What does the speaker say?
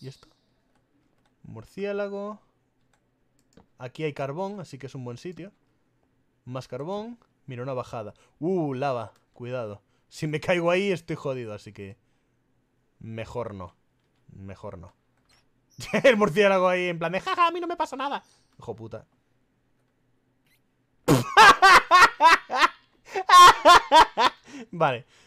¿Y esto? Murciélago. Aquí hay carbón, así que es un buen sitio. Más carbón. Mira, una bajada. Uh, lava. Cuidado. Si me caigo ahí estoy jodido, así que... Mejor no. Mejor no. El murciélago ahí en plan de... Jaja, a mí no me pasa nada. Hijo puta. vale.